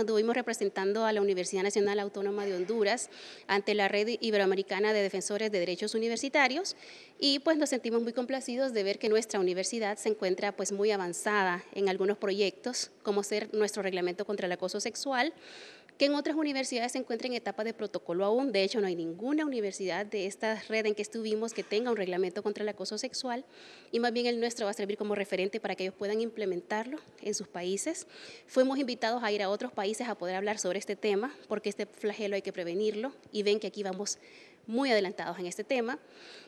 Anduvimos representando a la Universidad Nacional Autónoma de Honduras ante la Red Iberoamericana de Defensores de Derechos Universitarios y pues nos sentimos muy complacidos de ver que nuestra universidad se encuentra pues muy avanzada en algunos proyectos, como ser nuestro reglamento contra el acoso sexual, que en otras universidades se encuentra en etapa de protocolo aún. De hecho, no hay ninguna universidad de esta red en que estuvimos que tenga un reglamento contra el acoso sexual y más bien el nuestro va a servir como referente para que ellos puedan implementarlo en sus países. Fuimos invitados a ir a otros países a poder hablar sobre este tema porque este flagelo hay que prevenirlo y ven que aquí vamos muy adelantados en este tema.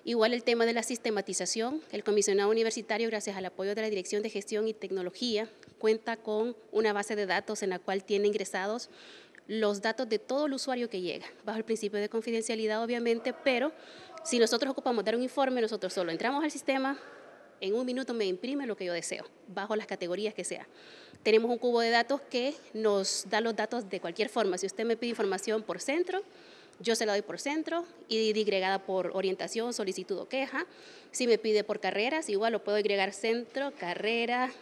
Igual el tema de la sistematización, el comisionado universitario, gracias al apoyo de la Dirección de Gestión y Tecnología, cuenta con una base de datos en la cual tiene ingresados los datos de todo el usuario que llega, bajo el principio de confidencialidad obviamente, pero si nosotros ocupamos dar un informe, nosotros solo entramos al sistema, en un minuto me imprime lo que yo deseo, bajo las categorías que sea. Tenemos un cubo de datos que nos da los datos de cualquier forma. Si usted me pide información por centro, yo se la doy por centro y digregada por orientación, solicitud o queja. Si me pide por carreras, igual lo puedo agregar centro, carrera,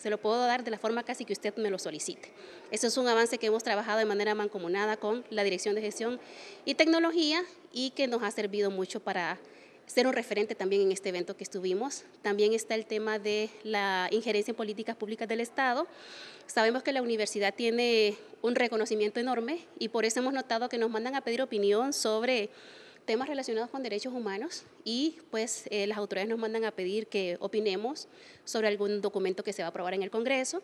se lo puedo dar de la forma casi que usted me lo solicite. eso es un avance que hemos trabajado de manera mancomunada con la Dirección de Gestión y Tecnología y que nos ha servido mucho para ser un referente también en este evento que estuvimos. También está el tema de la injerencia en políticas públicas del Estado. Sabemos que la universidad tiene un reconocimiento enorme y por eso hemos notado que nos mandan a pedir opinión sobre temas relacionados con derechos humanos y pues eh, las autoridades nos mandan a pedir que opinemos sobre algún documento que se va a aprobar en el Congreso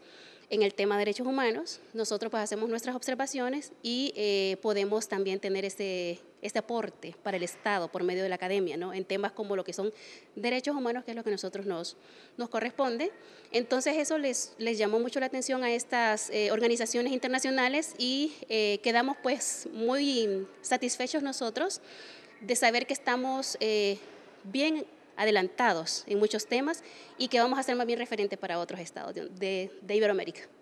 en el tema de derechos humanos. Nosotros pues hacemos nuestras observaciones y eh, podemos también tener ese este aporte para el Estado por medio de la academia, ¿no? En temas como lo que son derechos humanos, que es lo que a nosotros nos, nos corresponde. Entonces eso les, les llamó mucho la atención a estas eh, organizaciones internacionales y eh, quedamos pues muy satisfechos nosotros de saber que estamos eh, bien adelantados en muchos temas y que vamos a ser más bien referentes para otros estados de, de, de Iberoamérica.